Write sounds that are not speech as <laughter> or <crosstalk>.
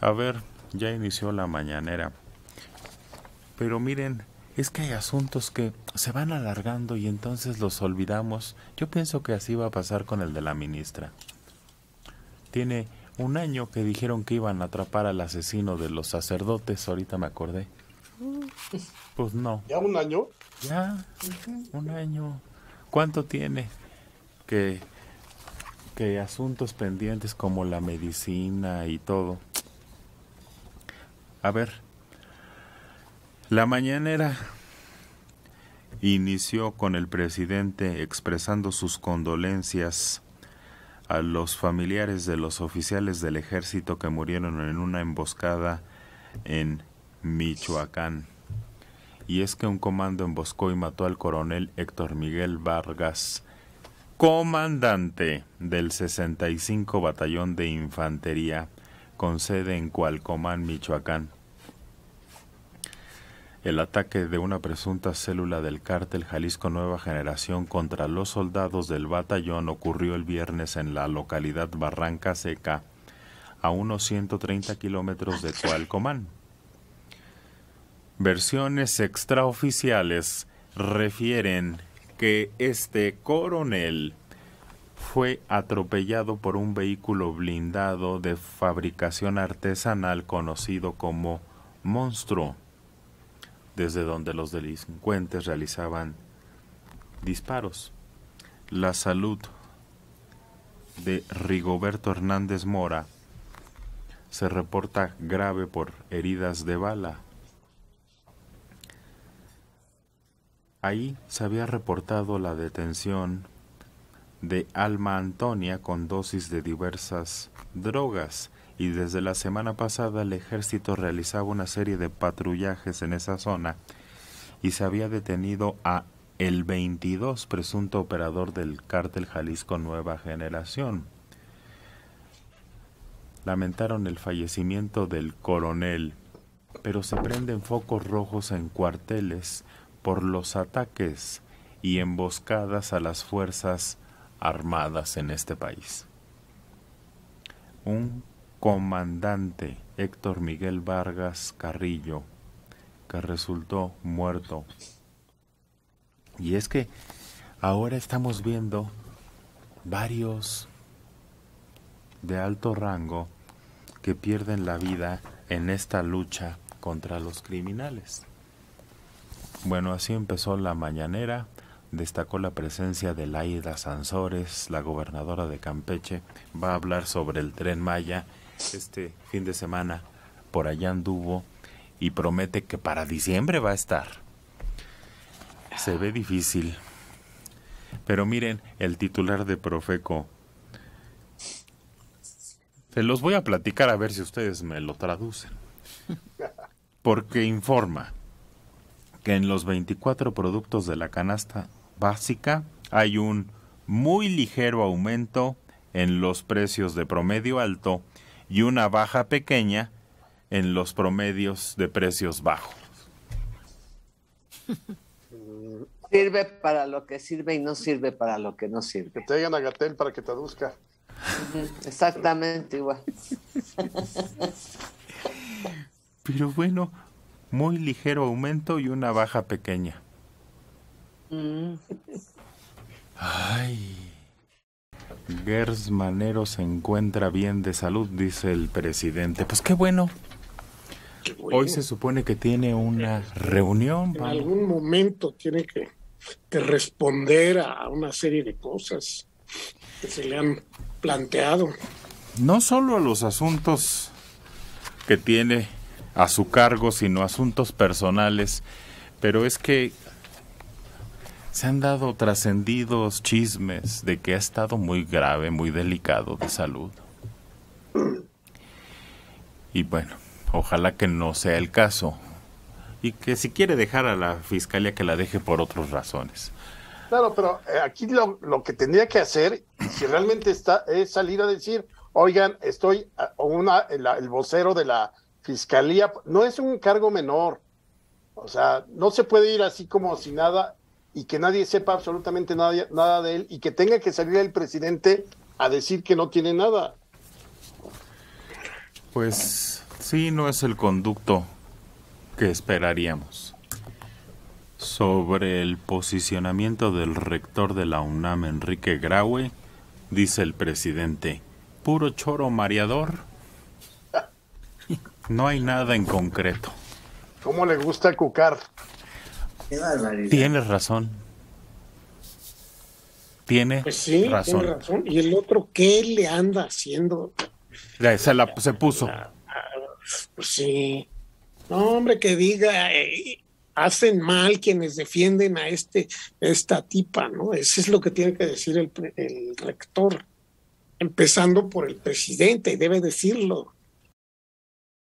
A ver, ya inició la mañanera. Pero miren, es que hay asuntos que se van alargando y entonces los olvidamos. Yo pienso que así va a pasar con el de la ministra. Tiene un año que dijeron que iban a atrapar al asesino de los sacerdotes, ahorita me acordé. Pues no. ¿Ya un año? Ya, un año. ¿Cuánto tiene que, que asuntos pendientes como la medicina y todo? A ver, la mañanera inició con el presidente expresando sus condolencias a los familiares de los oficiales del ejército que murieron en una emboscada en Michoacán. Y es que un comando emboscó y mató al coronel Héctor Miguel Vargas, comandante del 65 Batallón de Infantería con sede en Cualcomán, Michoacán. El ataque de una presunta célula del cártel Jalisco Nueva Generación contra los soldados del batallón ocurrió el viernes en la localidad Barranca Seca, a unos 130 kilómetros de Cualcomán. Versiones extraoficiales refieren que este coronel fue atropellado por un vehículo blindado de fabricación artesanal conocido como Monstruo, desde donde los delincuentes realizaban disparos. La salud de Rigoberto Hernández Mora se reporta grave por heridas de bala. Ahí se había reportado la detención de Alma Antonia con dosis de diversas drogas y desde la semana pasada el ejército realizaba una serie de patrullajes en esa zona y se había detenido a el 22 presunto operador del cártel Jalisco Nueva Generación. Lamentaron el fallecimiento del coronel, pero se prenden focos rojos en cuarteles por los ataques y emboscadas a las fuerzas armadas en este país. Un comandante, Héctor Miguel Vargas Carrillo, que resultó muerto. Y es que ahora estamos viendo varios de alto rango que pierden la vida en esta lucha contra los criminales. Bueno, así empezó la mañanera destacó la presencia de Laida Sansores, la gobernadora de Campeche, va a hablar sobre el tren Maya este fin de semana, por allá anduvo y promete que para diciembre va a estar. Se ve difícil. Pero miren, el titular de Profeco. Se los voy a platicar a ver si ustedes me lo traducen. Porque informa que en los 24 productos de la canasta básica hay un muy ligero aumento en los precios de promedio alto y una baja pequeña en los promedios de precios bajos. Sirve para lo que sirve y no sirve para lo que no sirve. Que te digan a para que traduzca. Exactamente igual. Pero bueno, muy ligero aumento y una baja pequeña. Ay. Gers Manero se encuentra bien de salud, dice el presidente. Pues qué bueno. Hoy se supone que tiene una reunión. En algún momento tiene que, que responder a una serie de cosas que se le han planteado. No solo a los asuntos que tiene a su cargo, sino asuntos personales. Pero es que se han dado trascendidos chismes de que ha estado muy grave, muy delicado de salud. Y bueno, ojalá que no sea el caso. Y que si quiere dejar a la fiscalía que la deje por otras razones. Claro, pero eh, aquí lo, que tendría que hacer, si realmente está, es salir a decir, oigan, estoy una, el vocero de la fiscalía, no es un cargo menor. O sea, no se puede ir así como si nada y que nadie sepa absolutamente nada, nada de él y que tenga que salir el presidente a decir que no tiene nada. Pues sí, no es el conducto que esperaríamos. Sobre el posicionamiento del rector de la UNAM, Enrique Graue, dice el presidente, puro choro mareador. <laughs> No hay nada en concreto. ¿Cómo le gusta cucar? Tienes razón. Tiene pues razón. Tiene razón. ¿Y el otro qué le anda haciendo? se, se puso. Ah, pues sí. No, hombre, que diga, eh, hacen mal quienes defienden a este, esta tipa, ¿no? Eso es lo que tiene que decir el, el rector, empezando por el presidente, debe decirlo.